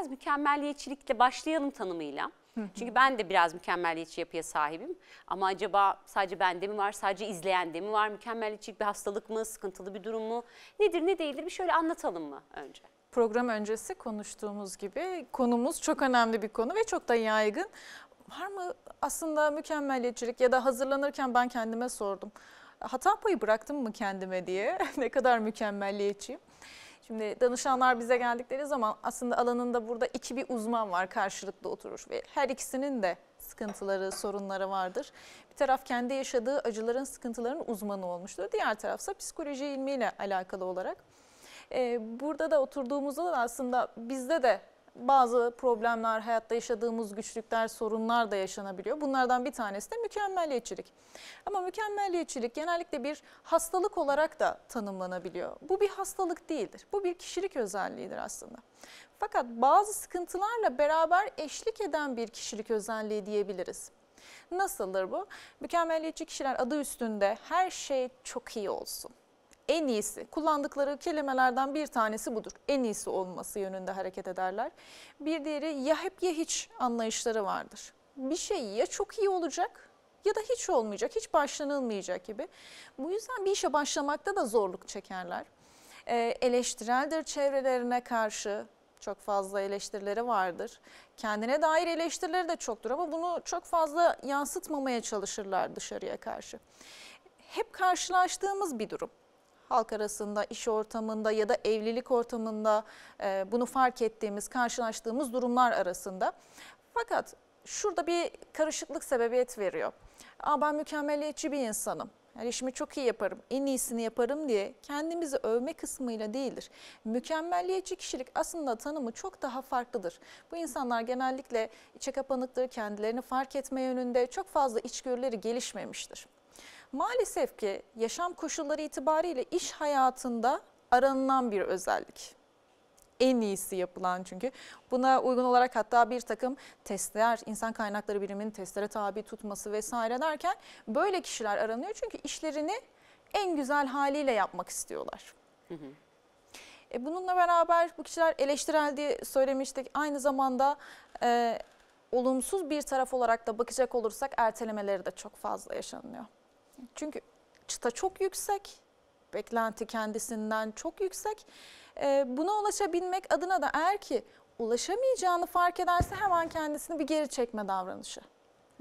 biraz mükemmelliyetçilikle başlayalım tanımıyla. Çünkü ben de biraz mükemmeliyetçi yapıya sahibim. Ama acaba sadece bende mi var, sadece izleyende mi var? Mükemmeliyetçilik bir hastalık mı, sıkıntılı bir durum mu? Nedir, ne değildir bir şöyle anlatalım mı önce? Program öncesi konuştuğumuz gibi konumuz çok önemli bir konu ve çok da yaygın. Var mı aslında mükemmeliyetçilik ya da hazırlanırken ben kendime sordum. Hata payı bıraktım mı kendime diye ne kadar mükemmelliyetçiyim. Şimdi danışanlar bize geldikleri zaman aslında alanında burada iki bir uzman var karşılıklı oturur ve her ikisinin de sıkıntıları, sorunları vardır. Bir taraf kendi yaşadığı acıların, sıkıntıların uzmanı olmuştur. Diğer tarafsa psikoloji ilmiyle alakalı olarak. Ee, burada da oturduğumuzda da aslında bizde de bazı problemler, hayatta yaşadığımız güçlükler, sorunlar da yaşanabiliyor. Bunlardan bir tanesi de mükemmelliyetçilik. Ama mükemmelliyetçilik genellikle bir hastalık olarak da tanımlanabiliyor. Bu bir hastalık değildir. Bu bir kişilik özelliğidir aslında. Fakat bazı sıkıntılarla beraber eşlik eden bir kişilik özelliği diyebiliriz. Nasıldır bu? Mükemmeliyetçi kişiler adı üstünde her şey çok iyi olsun en iyisi kullandıkları kelimelerden bir tanesi budur. En iyisi olması yönünde hareket ederler. Bir diğeri ya hep ya hiç anlayışları vardır. Bir şey ya çok iyi olacak ya da hiç olmayacak, hiç başlanılmayacak gibi. Bu yüzden bir işe başlamakta da zorluk çekerler. Ee, eleştireldir çevrelerine karşı, çok fazla eleştirileri vardır. Kendine dair eleştirileri de çoktur ama bunu çok fazla yansıtmamaya çalışırlar dışarıya karşı. Hep karşılaştığımız bir durum halk arasında, iş ortamında ya da evlilik ortamında e, bunu fark ettiğimiz, karşılaştığımız durumlar arasında. Fakat şurada bir karışıklık sebebiyet veriyor. Aa, ben mükemmeliyetçi bir insanım. Yani işimi çok iyi yaparım, en iyisini yaparım diye kendimizi övme kısmıyla değildir. Mükemmelliyetçi kişilik aslında tanımı çok daha farklıdır. Bu insanlar genellikle içe kapanıktır, kendilerini fark etme yönünde çok fazla içgörüleri gelişmemiştir. Maalesef ki yaşam koşulları itibariyle iş hayatında aranılan bir özellik. En iyisi yapılan çünkü. Buna uygun olarak hatta bir takım testler, insan kaynakları biriminin testlere tabi tutması vesaire derken böyle kişiler aranıyor. Çünkü işlerini en güzel haliyle yapmak istiyorlar. Hı hı. E bununla beraber bu kişiler eleştirildiği söylemiştik. Aynı zamanda e, olumsuz bir taraf olarak da bakacak olursak ertelemeleri de çok fazla yaşanıyor. Çünkü çıta çok yüksek, beklenti kendisinden çok yüksek. Ee, buna ulaşabilmek adına da eğer ki ulaşamayacağını fark ederse hemen kendisini bir geri çekme davranışı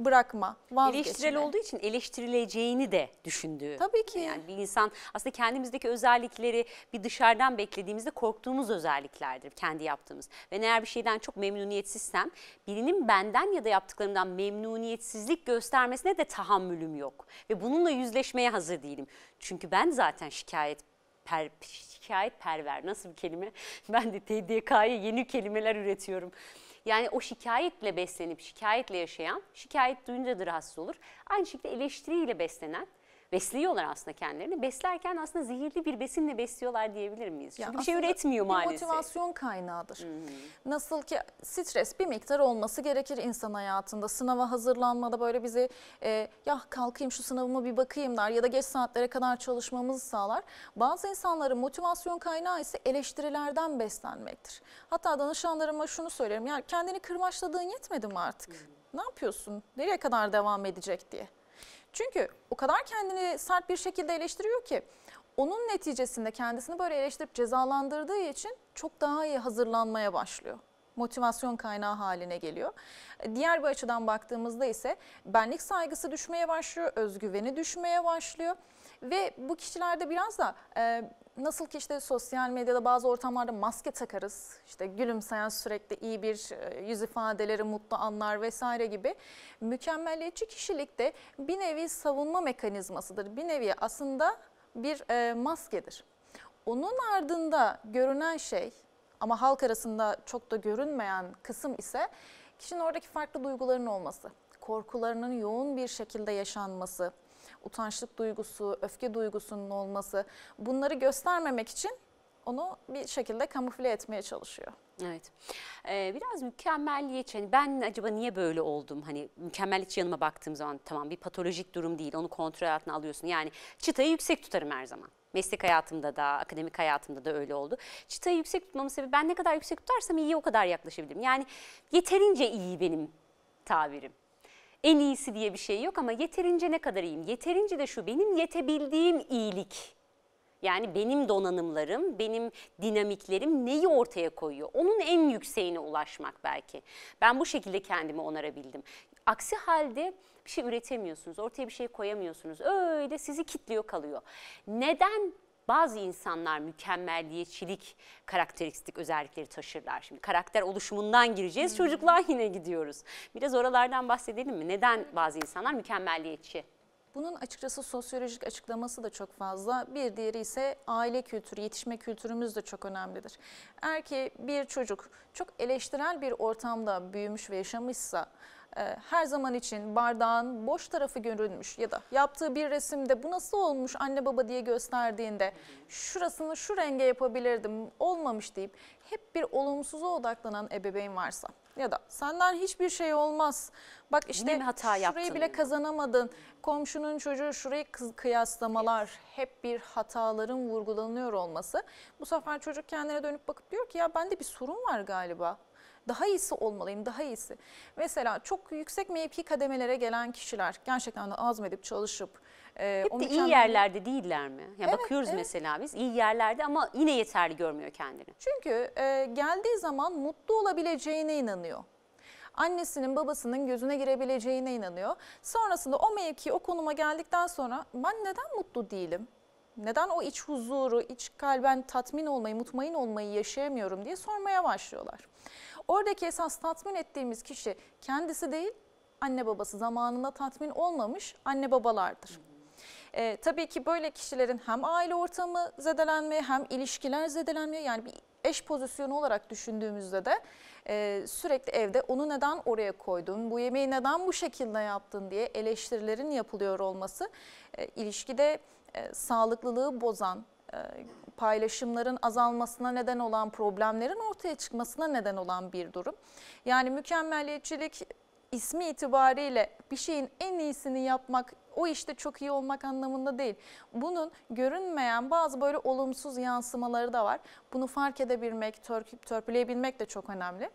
bırakma, vazgeçme. Eleştirel olduğu için eleştirileceğini de düşündüğü. Tabii ki. Yani bir insan aslında kendimizdeki özellikleri bir dışarıdan beklediğimizde korktuğumuz özelliklerdir kendi yaptığımız. Ve eğer bir şeyden çok memnuniyetsizsem birinin benden ya da yaptıklarımdan memnuniyetsizlik göstermesine de tahammülüm yok. Ve bununla yüzleşmeye hazır değilim. Çünkü ben zaten şikayet per, şikayet perver nasıl bir kelime? Ben de TDK'ya yeni kelimeler üretiyorum. Yani o şikayetle beslenip şikayetle yaşayan şikayet duyunca da rahatsız olur. Aynı şekilde eleştiriyle beslenen besliyorlar aslında kendilerini. Beslerken aslında zehirli bir besinle besliyorlar diyebilir miyiz? Ya Çünkü bir şey üretmiyor bir maalesef. motivasyon kaynağıdır. Hı -hı. Nasıl ki stres bir miktar olması gerekir insan hayatında. Sınava hazırlanmada böyle bizi e, ya kalkayım şu sınavıma bir bakayım der ya da geç saatlere kadar çalışmamızı sağlar. Bazı insanların motivasyon kaynağı ise eleştirilerden beslenmektir. Hatta danışanlarıma şunu söylerim ya kendini kırmaçladığın yetmedi mi artık? Hı -hı. Ne yapıyorsun? Nereye kadar devam edecek diye. Çünkü o kadar kendini sert bir şekilde eleştiriyor ki onun neticesinde kendisini böyle eleştirip cezalandırdığı için çok daha iyi hazırlanmaya başlıyor motivasyon kaynağı haline geliyor. Diğer bir açıdan baktığımızda ise benlik saygısı düşmeye başlıyor, özgüveni düşmeye başlıyor ve bu kişilerde biraz da e, nasıl ki işte sosyal medyada bazı ortamlarda maske takarız. İşte gülümseyen sürekli iyi bir e, yüz ifadeleri, mutlu anlar vesaire gibi. Mükemmeliyetçi kişilik de bir nevi savunma mekanizmasıdır. Bir nevi aslında bir e, maskedir. Onun ardında görünen şey ama halk arasında çok da görünmeyen kısım ise kişinin oradaki farklı duyguların olması, korkularının yoğun bir şekilde yaşanması, utançlık duygusu, öfke duygusunun olması bunları göstermemek için onu bir şekilde kamufle etmeye çalışıyor. Evet. Ee, biraz mükemmelliyetçi. Hani ben acaba niye böyle oldum? Hani mükemmelliyetçi yanıma baktığım zaman tamam bir patolojik durum değil. Onu kontrol altına alıyorsun. Yani çıtayı yüksek tutarım her zaman. Meslek hayatımda da, akademik hayatımda da öyle oldu. Çıtayı yüksek tutmamın sebebi ben ne kadar yüksek tutarsam iyi o kadar yaklaşabilirim. Yani yeterince iyi benim tabirim en iyisi diye bir şey yok ama yeterince ne kadar iyiyim? Yeterince de şu benim yetebildiğim iyilik. Yani benim donanımlarım, benim dinamiklerim neyi ortaya koyuyor? Onun en yükseğine ulaşmak belki. Ben bu şekilde kendimi onarabildim. Aksi halde bir şey üretemiyorsunuz, ortaya bir şey koyamıyorsunuz. Öyle sizi kitliyor kalıyor. Neden bazı insanlar mükemmelliyetçilik karakteristik özellikleri taşırlar. Şimdi karakter oluşumundan gireceğiz, hmm. çocuklar yine gidiyoruz. Biraz oralardan bahsedelim mi? Neden bazı insanlar mükemmelliyetçi? Bunun açıkçası sosyolojik açıklaması da çok fazla. Bir diğeri ise aile kültürü, yetişme kültürümüz de çok önemlidir. Eğer ki bir çocuk çok eleştirel bir ortamda büyümüş ve yaşamışsa, ee, her zaman için bardağın boş tarafı görülmüş ya da yaptığı bir resimde bu nasıl olmuş anne baba diye gösterdiğinde şurasını şu renge yapabilirdim olmamış deyip hep bir olumsuza odaklanan ebeveyn varsa ya da senden hiçbir şey olmaz. Bak işte hata şurayı yaptın. bile kazanamadın. Komşunun çocuğu şurayı kıyaslamalar hep bir hataların vurgulanıyor olması. Bu sefer çocuk kendine dönüp bakıp diyor ki ya bende bir sorun var galiba. Daha iyisi olmalıyım, daha iyisi. Mesela çok yüksek mevki kademelere gelen kişiler gerçekten de azmedip çalışıp e, hep de iyi yerlerde değiller mi? Ya evet, bakıyoruz evet. mesela biz iyi yerlerde ama yine yeterli görmüyor kendini. Çünkü e, geldiği zaman mutlu olabileceğine inanıyor annesinin babasının gözüne girebileceğine inanıyor. Sonrasında o mevki o konuma geldikten sonra ben neden mutlu değilim? Neden o iç huzuru, iç kalben tatmin olmayı, mutmain olmayı yaşayamıyorum diye sormaya başlıyorlar. Oradaki esas tatmin ettiğimiz kişi kendisi değil, anne babası zamanında tatmin olmamış anne babalardır. E, tabii ki böyle kişilerin hem aile ortamı zedelenmeye hem ilişkiler zedelenmeye yani bir eş pozisyonu olarak düşündüğümüzde de e, sürekli evde onu neden oraya koydun, bu yemeği neden bu şekilde yaptın diye eleştirilerin yapılıyor olması e, ilişkide e, sağlıklılığı bozan, e, paylaşımların azalmasına neden olan problemlerin ortaya çıkmasına neden olan bir durum. Yani mükemmeliyetçilik ismi itibariyle bir şeyin en iyisini yapmak, o işte çok iyi olmak anlamında değil. Bunun görünmeyen bazı böyle olumsuz yansımaları da var. Bunu fark edebilmek, törpüleyebilmek de çok önemli.